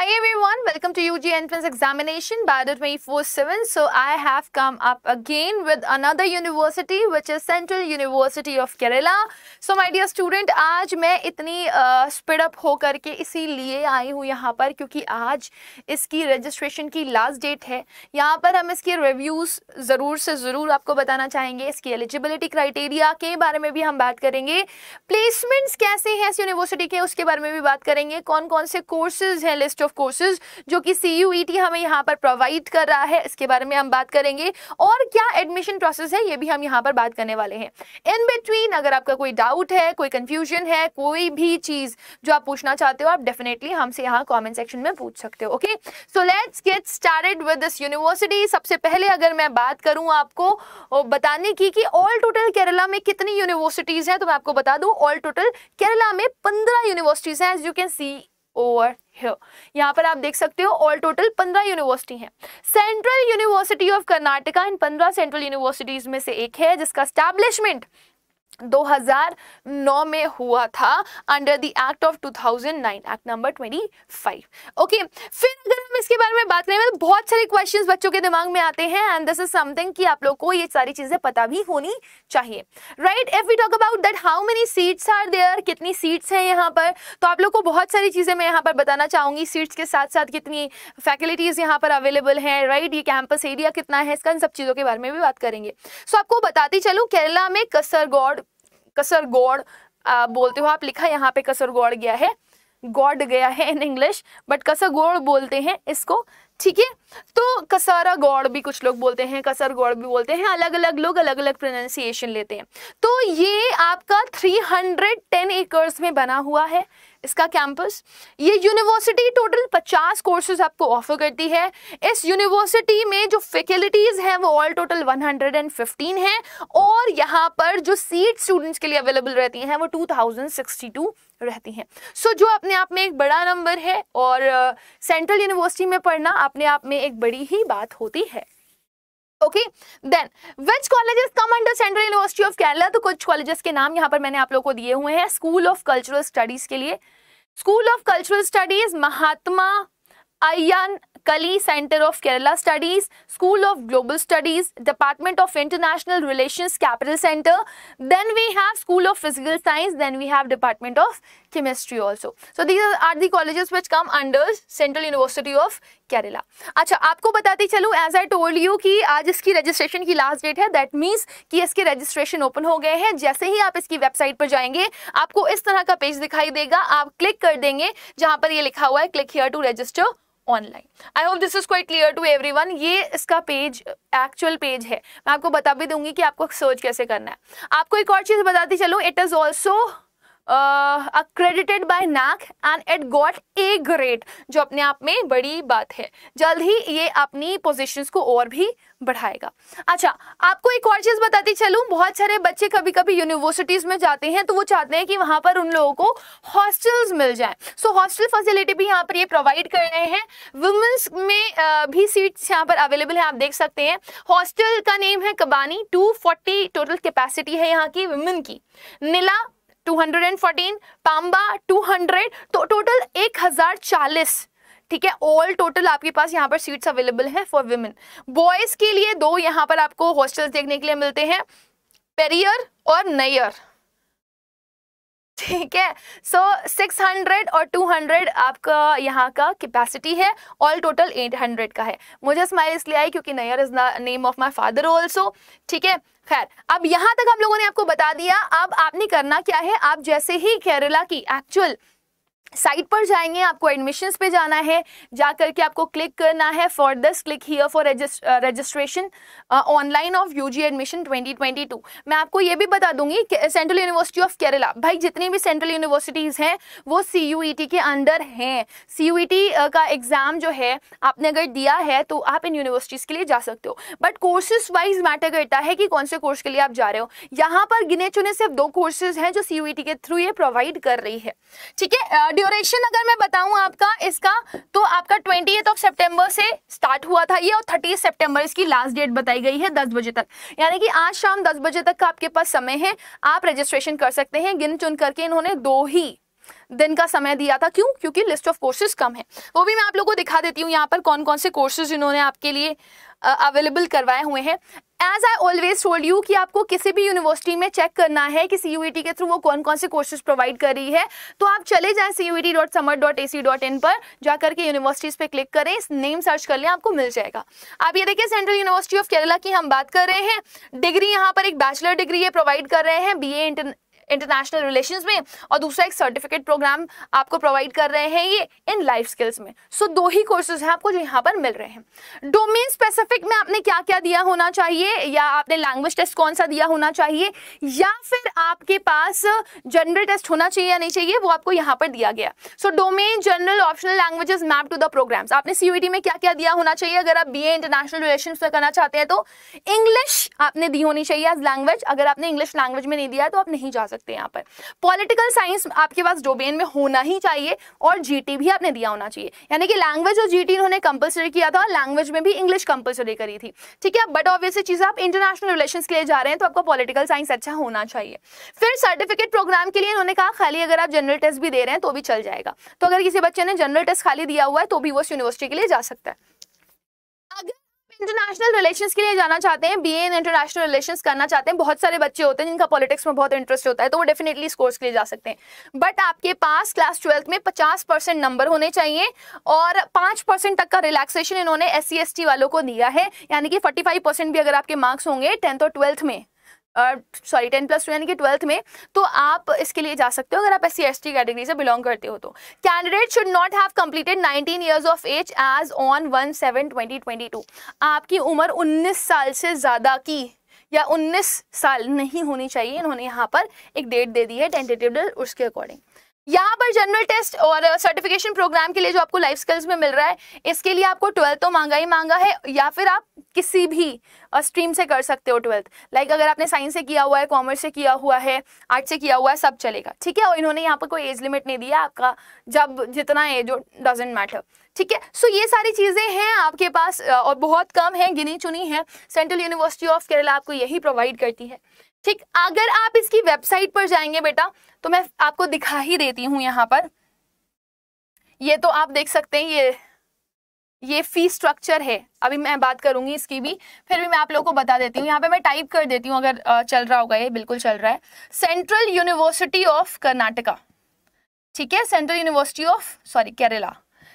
Hi everyone, welcome to UG Entrance Examination Bada 24-7. So I have come up again with another university which is Central University of Kerala. So my dear student, आज मैं इतनी speed up हो करके इसीलिए आई हूँ यहाँ पर क्योंकि आज इसकी रजिस्ट्रेशन की लास्ट डेट है यहाँ पर हम इसके रिव्यूज़ ज़रूर से ज़रूर आपको बताना चाहेंगे इसकी एलिजिबिलिटी क्राइटेरिया के बारे में भी हम बात करेंगे प्लेसमेंट्स कैसे हैं इस यूनिवर्सिटी के उसके बारे में भी बात करेंगे कौन कौन से कोर्सेज हैं लिस्ट ऑफ कोर्सेज जो कि सी e हमें यहाँ पर प्रोवाइड कर रहा है इसके बारे में हम बात करेंगे और क्या एडमिशन प्रोसेस है ये भी हम यहाँ पर बात करने वाले हैं इन बिटवीन अगर आपका कोई डाउट है कोई कन्फ्यूजन है कोई भी चीज़ जो आप पूछना चाहते हो आप डेफिनेटली हमसे यहाँ कॉमेंट सेक्शन में पूछ सकते हो okay so let's get started with this university सबसे पहले अगर मैं बात करूँ आपको बताने की कि ऑल टोटल केरला में कितनी यूनिवर्सिटीज़ हैं तो मैं आपको बता दूँ ऑल टोटल केरला में पंद्रह यूनिवर्सिटीज़ हैं as you can see over here यहाँ पर आप देख सकते हो ऑल टोटल पंद्रह यूनिवर्सिटी हैं central university of Karnataka in पंद्रह सेंट्रल यूनिवर्सिटीज में से एक है जिसका स्टैब्लिशमेंट 2009 में हुआ था under the act of 2009 act number 25 okay फिर अगर हम इसके बारे में बात करें तो बहुत सारे क्वेश्चंस बच्चों के दिमाग में आते हैं एंड दिस इज समथिंग कि आप लोग को ये सारी चीजें पता भी होनी चाहिए right if we talk about that how many seats are there कितनी सीट्स हैं यहाँ पर तो आप लोग को बहुत सारी चीजें मैं यहाँ पर बताना चाहूंगी सीट्स के साथ साथ कितनी फैकल्टीज यहाँ पर अवेलेबल हैं राइट ये कैंपस एरिया कितना है इसका इन सब चीजों के बारे में भी बात करेंगे सो so, आपको बताती चलूँ केरला में कसरगौड़ कसरगोड़ बोलते हो आप लिखा यहाँ पे कसरगोड़ गया है गॉड गया है इन इंग्लिश बट कसरगोड़ बोलते हैं इसको ठीक है तो कसारा गौड़ भी कुछ लोग बोलते हैं कसर गौड़ भी बोलते हैं अलग अलग लोग अलग अलग प्रोनाउंसिएशन लेते हैं तो ये आपका 310 एकर्स में बना हुआ है इसका कैंपस ये यूनिवर्सिटी टोटल 50 कोर्सेज आपको ऑफर करती है इस यूनिवर्सिटी में जो फैकल्टीज़ हैं वो ऑल टोटल 115 हैं और यहाँ पर जो सीट स्टूडेंट्स के लिए अवेलेबल रहती हैं वो 2062 रहती हैं सो so, जो अपने आप में एक बड़ा नंबर है और सेंट्रल uh, यूनिवर्सिटी में पढ़ना अपने आप में एक बड़ी ही बात होती है okay then which colleges come under central university of Kerala तो कुछ कॉलेजेस के नाम यहाँ पर मैंने आप लोगों को दिए हुए हैं स्कूल ऑफ कल्चरल स्टडीज के लिए school of cultural studies Mahatma Ayyankali centre of Kerala studies school of global studies department of international relations capital centre then we have school of physical science then we have department of chemistry also so these are the colleges which come under central university of Kerala अच्छा आपको बताते चलूँ as I told you कि आज इसकी registration की last date है that means कि इसके रजिस्ट्रेशन ओपन हो गए हैं जैसे ही आप इसकी वेबसाइट पर जाएंगे आपको इस तरह का पेज दिखाई देगा आप क्लिक कर देंगे जहाँ पर ये लिखा हुआ है click here to register online I hope this is quite clear to everyone ये इसका पेज एक्चुअल पेज है मैं आपको बता भी दूंगी कि आपको सर्च कैसे करना है आपको एक और चीज़ बताती चलूँ it is also accredited by NAAC and it got A grade जो अपने आप में बड़ी बात है जल्द ही ये अपनी पोजीशंस को और भी बढ़ाएगा अच्छा आपको एक और चीज़ बताती चलूँ बहुत सारे बच्चे कभी कभी यूनिवर्सिटीज़ में जाते हैं तो वो चाहते हैं कि वहाँ पर उन लोगों को हॉस्टल्स मिल जाए सो हॉस्टल फैसिलिटी भी यहाँ पर ये प्रोवाइड कर रहे हैं वुमेंस में uh, भी सीट्स यहाँ पर अवेलेबल है आप देख सकते हैं हॉस्टल का नेम है कबानी टू टोटल कैपेसिटी है यहाँ की वुमेन की नीला 214 पाम्बा 200 तो टोटल 1040 ठीक है ऑल टोटल आपके पास यहाँ पर सीट्स अवेलेबल हैं फॉर वुमेन बॉयज के लिए दो यहाँ पर आपको हॉस्टल्स देखने के लिए मिलते हैं पेरियर और नैयर ठीक है सो so, 600 और 200 आपका यहाँ का कैपेसिटी है ऑल टोटल 800 का है मुझे स्माइल इसलिए आई क्योंकि Nair is the name of my father also ठीक है खैर अब यहां तक हम लोगों ने आपको बता दिया अब आपने करना क्या है आप जैसे ही केरला की एक्चुअल साइट पर जाएंगे आपको एडमिशंस पे जाना है जा करके आपको क्लिक करना है for this click here for registration online of UG admission 2022 मैं आपको ये भी बता दूंगी सेंट्रल यूनिवर्सिटी ऑफ केरला भाई जितनी भी सेंट्रल यूनिवर्सिटीज़ हैं वो सी e के अंडर हैं सी टी e uh, का एग्ज़ाम जो है आपने अगर दिया है तो आप इन यूनिवर्सिटीज़ के लिए जा सकते हो बट कोर्सेज वाइज मैटर करता है कि कौन से कोर्स के लिए आप जा रहे हो यहाँ पर गिने चुने सिर्फ दो कोर्सेज हैं जो सी e के थ्रू ये प्रोवाइड कर रही है ठीक है uh, ड्यूरेशन अगर मैं बताऊं आपका इसका तो आपका ट्वेंटी ऑफ सितंबर से स्टार्ट हुआ था ये और थर्टी सितंबर इसकी लास्ट डेट बताई गई है दस बजे तक यानी कि आज शाम दस बजे तक का आपके पास समय है आप रजिस्ट्रेशन कर सकते हैं गिन चुन करके इन्होंने दो ही दिन का समय दिया था क्यों क्योंकि लिस्ट ऑफ कोर्सेज कम है वो भी मैं आप लोगों को दिखा देती हूँ यहाँ पर कौन कौन से कोर्सेज इन्होंने आपके लिए अवेलेबल करवाए हुए हैं as I always told you कि आपको किसी भी यूनिवर्सिटी में चेक करना है कि सी e के थ्रू वो कौन कौन से कोर्सेज प्रोवाइड कर रही है तो आप चले जाएं C dot Samarth dot A C dot in पर जाकर के यूनिवर्सिटीज़ पे क्लिक करें इस नेम सर्च कर लें आपको मिल जाएगा आप ये देखिए सेंट्रल यूनिवर्सिटी ऑफ केरला की हम बात कर रहे हैं डिग्री यहाँ पर एक बैचलर डिग्री ये प्रोवाइड कर रहे हैं बी ए इंटरनेशनल रिलेशंस में और दूसरा एक सर्टिफिकेट प्रोग्राम आपको प्रोवाइड कर रहे हैं ये इन लाइफ स्किल्स में सो so, दो ही कोर्सेज हैं आपको जो यहाँ पर मिल रहे हैं डोमेन स्पेसिफिक में आपने क्या क्या दिया होना चाहिए या आपने लैंग्वेज टेस्ट कौन सा दिया होना चाहिए या फिर आपके पास जनरल टेस्ट होना चाहिए या नहीं चाहिए वो आपको यहाँ पर दिया गया so domain general optional languages map to the programs आपने सीयूटी e में क्या क्या दिया होना चाहिए अगर आप बी इंटरनेशनल रिलेशन में करना चाहते हैं तो इंग्लिश आपने दी होनी चाहिए एज लैंग्वेज अगर आपने इंग्लिश लैंग्वेज में नहीं दिया तो आप नहीं जा सकते सकते हैं यहाँ पर पॉलिटिकल साइंस आपके पास डोमेन में होना ही चाहिए और जीटी भी आपने दिया होना चाहिए यानी कि लैंग्वेज और जीटी इन्होंने कंपलसरी किया था लैंग्वेज में भी इंग्लिश कंपलसरी करी थी ठीक है बट ऑब्वियसली चीज़ आप इंटरनेशनल रिलेशन के लिए जा रहे हैं तो आपको पॉलिटिकल साइंस अच्छा होना चाहिए फिर सर्टिफिकेट प्रोग्राम के लिए इन्होंने कहा खाली अगर आप जनरल टेस्ट भी दे रहे हैं तो भी चल जाएगा तो अगर किसी बच्चे ने जनरल टेस्ट खाली दिया हुआ है तो भी वो यूनिवर्सिटी के लिए जा सकता है इंटरनेशनल रिलेशंस के लिए जाना चाहते हैं बीए इन इंटरनेशनल रिलेशंस करना चाहते हैं बहुत सारे बच्चे होते हैं जिनका पॉलिटिक्स में बहुत इंटरेस्ट होता है तो वो डेफिनेटली इस कोर्स के लिए जा सकते हैं बट आपके पास क्लास ट्वेल्थ में पचास परसेंट नंबर होने चाहिए और पांच परसेंट तक का रिलैक्सेशन इन्होंने एस सी वालों को दिया है यानी कि फोर्टी फाइव परसेंट भी अगर आपके मार्क्स होंगे टेंथ और ट्वेल्थ में सॉरी टेन प्लस टू यानी कि ट्वेल्थ में तो आप इसके लिए जा सकते हो अगर आप एस सी कैटेगरी से बिलोंग करते हो तो candidate should not have completed 19 years of age age on one seven twenty twenty two आपकी उम्र 19 साल से ज़्यादा की या 19 साल नहीं होनी चाहिए इन्होंने यहाँ पर एक डेट दे दी है टेंटेटिव उसके अकॉर्डिंग यहाँ पर जनरल टेस्ट और सर्टिफिकेशन uh, प्रोग्राम के लिए जो आपको लाइफ स्किल्स में मिल रहा है इसके लिए आपको ट्वेल्थ तो मांगा ही मांगा है या फिर आप किसी भी स्ट्रीम uh, से कर सकते हो ट्वेल्थ लाइक अगर आपने साइंस से किया हुआ है कॉमर्स से किया हुआ है आर्ट से किया हुआ है सब चलेगा ठीक है और इन्होंने यहाँ पर कोई एज लिमिट नहीं दिया आपका जब जितना एज हो डजेंट मैटर ठीक है सो ये सारी चीज़ें हैं आपके पास uh, और बहुत कम हैं गिनी चुनी हैं सेंट्रल यूनिवर्सिटी ऑफ केरला आपको यही प्रोवाइड करती है ठीक अगर आप इसकी वेबसाइट पर जाएंगे बेटा तो मैं आपको दिखा ही देती हूं यहां पर ये तो आप देख सकते हैं ये ये फी स्ट्रक्चर है अभी मैं बात करूंगी इसकी भी फिर भी मैं आप लोगों को बता देती हूँ यहाँ पे मैं टाइप कर देती हूँ अगर चल रहा होगा ये बिल्कुल चल रहा है सेंट्रल यूनिवर्सिटी ऑफ कर्नाटका ठीक है central university of sorry Kerala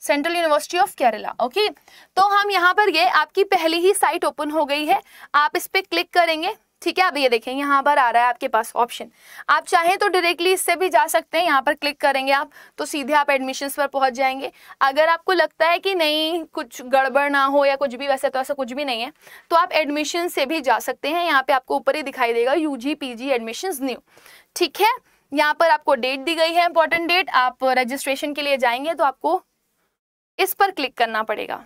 central university of Kerala okay तो हम यहाँ पर गए आपकी पहली ही साइट ओपन हो गई है आप इस पर क्लिक करेंगे ठीक है अब ये देखें यहाँ पर आ रहा है आपके पास ऑप्शन आप चाहें तो डायरेक्टली इससे भी जा सकते हैं यहाँ पर क्लिक करेंगे आप तो सीधे आप एडमिशन पर पहुंच जाएंगे अगर आपको लगता है कि नहीं कुछ गड़बड़ ना हो या कुछ भी वैसे तो ऐसा कुछ भी नहीं है तो आप एडमिशन से भी जा सकते हैं यहाँ पे आपको ऊपर ही दिखाई देगा U G P G admission new ठीक है यहाँ पर आपको डेट दी गई है इंपॉर्टेंट डेट आप रजिस्ट्रेशन के लिए जाएंगे तो आपको इस पर क्लिक करना पड़ेगा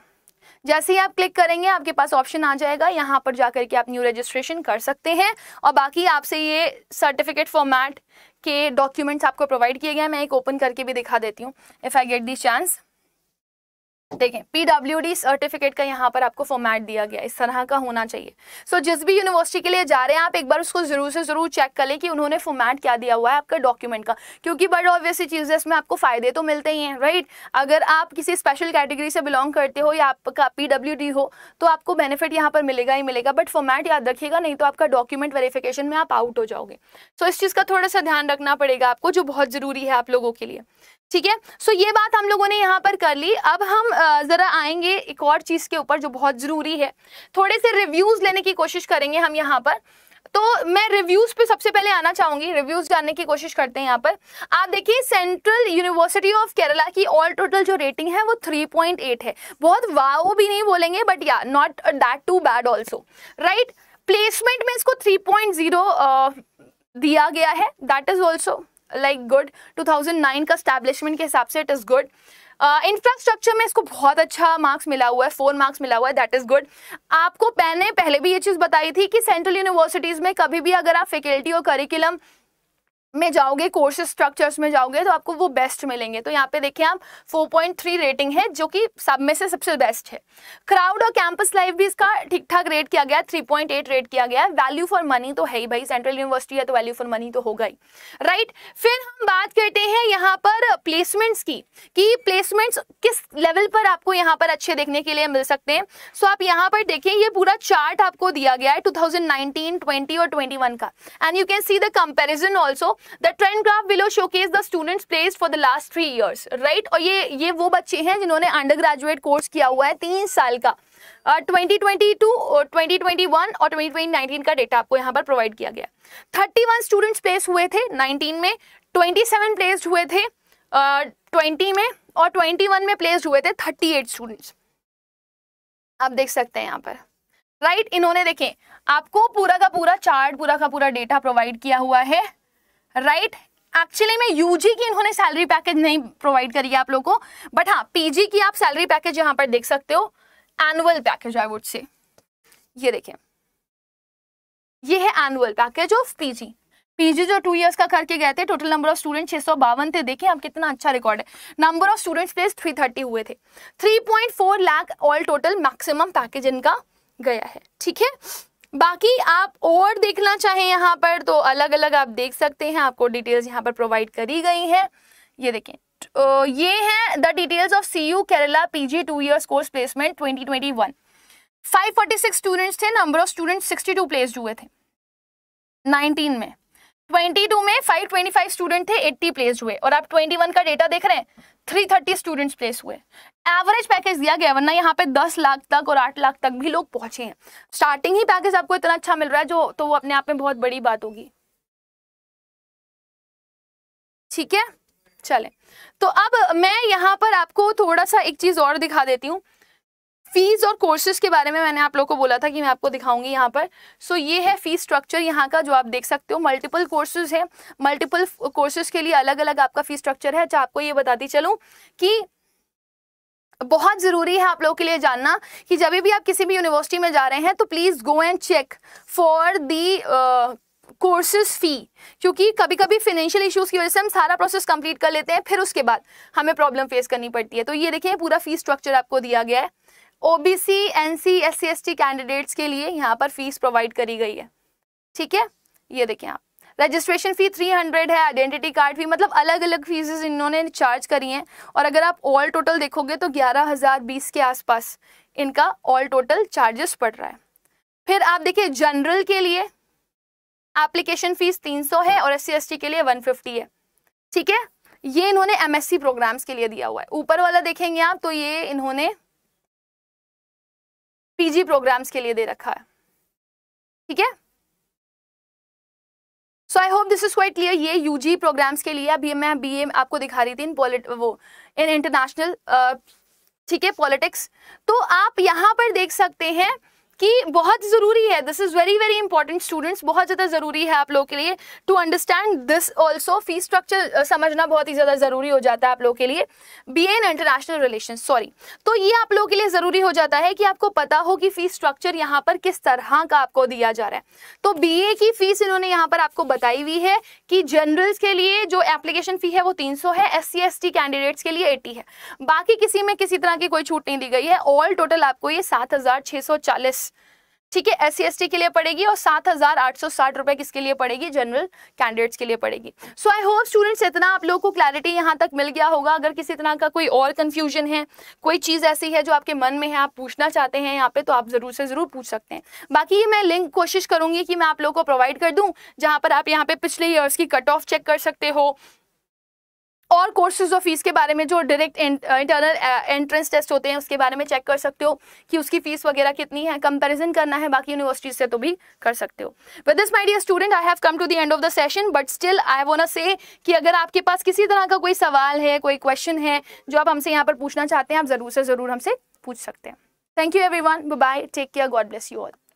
जैसे ही आप क्लिक करेंगे आपके पास ऑप्शन आ जाएगा यहाँ पर जाकर के आप न्यू रजिस्ट्रेशन कर सकते हैं और बाकी आपसे ये सर्टिफिकेट फॉर्मेट के डॉक्यूमेंट्स आपको प्रोवाइड किए गए हैं मैं एक ओपन करके भी दिखा देती हूँ if I get the chance देखें डी सर्टिफिकेट का यहाँ पर आपको फॉर्मेट दिया गया इस तरह का होना चाहिए सो so, जिस भी यूनिवर्सिटी के लिए जा रहे हैं आप एक बार उसको जरूर से जरूर चेक कर लें कि उन्होंने फॉर्मेट क्या दिया हुआ है आपका डॉक्यूमेंट का क्योंकि बट ऑब्वियसली चीज़ें इसमें आपको फायदे तो मिलते ही हैं राइट अगर आप किसी स्पेशल कैटेगरी से बिलोंग करते हो या आपका पी हो तो आपको बेनिफिट यहाँ पर मिलेगा ही मिलेगा बट फॉर्मेट याद रखिएगा नहीं तो आपका डॉक्यूमेंट वेरिफिकेशन में आप आउट हो जाओगे सो so, इस चीज़ का थोड़ा सा ध्यान रखना पड़ेगा आपको जो बहुत ज़रूरी है आप लोगों के लिए ठीक है सो ये बात हम लोगों ने यहाँ पर कर ली अब हम ज़रा आएंगे एक और चीज़ के ऊपर जो बहुत ज़रूरी है थोड़े से रिव्यूज़ लेने की कोशिश करेंगे हम यहाँ पर तो मैं रिव्यूज़ पे सबसे पहले आना चाहूँगी रिव्यूज़ जानने की कोशिश करते हैं यहाँ पर आप देखिए सेंट्रल यूनिवर्सिटी ऑफ केरला की ऑल टोटल जो रेटिंग है वो 3.8 है बहुत वाओ भी नहीं बोलेंगे but yeah not that too bad also right placement में इसको 3.0 uh, दिया गया है that is also like good 2009 का स्टैब्लिशमेंट के हिसाब से इट इज़ गुड इंफ्रास्ट्रक्चर में इसको बहुत अच्छा मार्क्स मिला हुआ है फोर मार्क्स मिला हुआ है दैट इज़ गुड आपको मैंने पहले भी ये चीज़ बताई थी कि सेंट्रल यूनिवर्सिटीज़ में कभी भी अगर आप फैकल्टी और करिकुलम में जाओगे कोर्स स्ट्रक्चर्स में जाओगे तो आपको वो बेस्ट मिलेंगे तो यहाँ पे देखिए आप 4.3 रेटिंग है जो कि सब में से सबसे बेस्ट है क्राउड और कैंपस लाइफ भी इसका ठीक ठाक रेट किया गया 3.8 रेट किया गया वैल्यू फॉर मनी तो है ही भाई सेंट्रल यूनिवर्सिटी है तो वैल्यू फॉर मनी तो होगा ही राइट फिर हम बात करते हैं यहाँ पर प्लेसमेंट्स की कि प्लेसमेंट्स किस लेवल पर आपको यहाँ पर अच्छे देखने के लिए मिल सकते हैं सो आप यहाँ पर देखिए ये पूरा चार्ट आपको दिया गया है टू थाउजेंड और ट्वेंटी का and you can see the comparison also the trend graph below showcases the students placed for the last 3 years right और ye ye wo बच्चे hain जिन्होंने undergraduate course kiya hua hai 3 तीन साल का twenty और 2021 और 2019 का डेटा आपको यहाँ पर प्रोवाइड किया गया 31 स्टूडेंट्स प्लेस हुए थे 19 में 27 सेवन प्लेस्ड हुए थे uh, 20 में और ट्वेंटी में प्लेस्ड हुए थे थर्टी एट स्टूडेंट्स आप देख सकते हैं यहाँ पर राइट right? इन्होंने देखें आपको पूरा का पूरा चार्ट पूरा का पूरा डेटा प्रोवाइड किया हुआ है राइट एक्चुअली में यूजी की इन्होंने सैलरी पैकेज नहीं प्रोवाइड करी है आप लोगों को बट हाँ पीजी की आप सैलरी पैकेज यहाँ पर देख सकते हो annual package I would say ये देखें ये है annual package of PG PG जो टू इयर्स का करके गए थे टोटल नंबर ऑफ स्टूडेंट छह सौ बावन थे देखें आप कितना अच्छा रिकॉर्ड है number of students placed three thirty हुए थे three point four lakh all total maximum package इनका गया है ठीक है बाकी आप और देखना चाहें यहाँ पर तो अलग अलग आप देख सकते हैं आपको डिटेल्स यहाँ पर प्रोवाइड करी गई हैं ये देखें तो ये है the details of C U Kerala P G two years course placement 2021 546 students थे नंबर ऑफ स्टूडेंट्स 62 प्लेस हुए थे 19 में 22 में 525 स्टूडेंट थे 80 प्लेस हुए और आप 21 का डेटा देख रहे हैं 330 स्टूडेंट्स प्लेस हुए एवरेज पैकेज दिया गया वरना यहाँ पे 10 लाख तक और 8 लाख तक भी लोग पहुंचे हैं स्टार्टिंग ही पैकेज आपको इतना अच्छा मिल रहा है जो तो वो अपने आप में बहुत बड़ी बात होगी ठीक है चले तो अब मैं यहाँ पर आपको थोड़ा सा एक चीज और दिखा देती हूँ फीस और कोर्सेज के बारे में मैंने आप लोग को बोला था कि मैं आपको दिखाऊंगी यहाँ पर सो so, ये है फीस स्ट्रक्चर यहाँ का जो आप देख सकते हो मल्टीपल कोर्सेज है मल्टीपल कोर्सेज के लिए अलग अलग आपका फीस स्ट्रक्चर है अच्छा आपको ये बताती चलूँ कि बहुत ज़रूरी है आप लोगों के लिए जानना कि जब भी आप किसी भी यूनिवर्सिटी में जा रहे हैं तो please go and check for the courses fee क्योंकि कभी कभी फाइनेंशियल इश्यूज़ की वजह से हम सारा प्रोसेस कंप्लीट कर लेते हैं फिर उसके बाद हमें प्रॉब्लम फेस करनी पड़ती है तो ये देखिए पूरा फीस स्ट्रक्चर आपको दिया गया है OBC NC SC ST candidates के लिए यहाँ पर फीस प्रोवाइड करी गई है ठीक है ये देखें आप रजिस्ट्रेशन फ़ी 300 है आइडेंटिटी कार्ड फी मतलब अलग अलग फीसेज इन्होंने चार्ज करी हैं और अगर आप ऑल टोटल देखोगे तो ग्यारह हज़ार बीस के आसपास इनका ऑल टोटल चार्जेस पड़ रहा है फिर आप देखिए जनरल के लिए एप्लीकेशन फ़ीस 300 है और एस सी के लिए 150 है ठीक है ये इन्होंने एमएससी प्रोग्राम्स के लिए दिया हुआ है ऊपर वाला देखेंगे आप तो ये इन्होंने पीजी प्रोग्राम्स के लिए दे रखा है ठीक है so I hope this is quite clear ये यूजी प्रोग्राम्स के लिए अभी मैं बी आपको दिखा रही थी इन वो इन इंटरनेशनल ठीक है पॉलिटिक्स तो आप यहां पर देख सकते हैं कि बहुत ज़रूरी है this is very very important students बहुत ज़्यादा ज़रूरी है आप लोगों के लिए to understand this also fee structure समझना बहुत ही ज़्यादा ज़रूरी हो जाता है आप लोग के लिए B N international relation sorry तो ये आप लोगों के लिए ज़रूरी हो जाता है कि आपको पता हो कि फ़ीस स्ट्रक्चर यहाँ पर किस तरह का आपको दिया जा रहा है तो बी ए की फ़ीस इन्होंने यहाँ पर आपको बताई हुई है कि जनरल्स के लिए जो एप्लीकेशन फ़ी है वो तीन सौ है S C S T candidates के लिए एटी है बाकी किसी में किसी तरह की कोई छूट नहीं दी गई है ऑल टोटल आपको ये सात हज़ार छः सौ चालीस ठीक है एस सी के लिए पड़ेगी और सात हज़ार आठ सौ साठ रुपए किसके लिए पड़ेगी जनरल कैंडिडेट्स के लिए पड़ेगी सो आई होप स्टूडेंट्स इतना आप लोगों को क्लैरिटी यहाँ तक मिल गया होगा अगर किसी तरह का कोई और कंफ्यूजन है कोई चीज़ ऐसी है जो आपके मन में है आप पूछना चाहते हैं यहाँ पे तो आप ज़रूर से ज़रूर पूछ सकते हैं बाकी ये मैं लिंक कोशिश करूंगी कि मैं आप लोगों को प्रोवाइड कर दूँ जहाँ पर आप यहाँ पे पिछले ईयर्स की कट ऑफ चेक कर सकते हो और कोर्सेज ऑफ फीस के बारे में जो डायरेक्ट इंटरनल एंट्रेंस टेस्ट होते हैं उसके बारे में चेक कर सकते हो कि उसकी फीस वगैरह कितनी है कंपैरिजन करना है बाकी यूनिवर्सिटीज से तो भी कर सकते हो with this my dear student I have come to the end of the session but still I wanna say कि अगर आपके पास किसी तरह का कोई सवाल है कोई क्वेश्चन है जो आप हमसे यहाँ पर पूछना चाहते हैं आप ज़रूर से ज़रूर हमसे पूछ सकते हैं thank you everyone bye take care God bless you all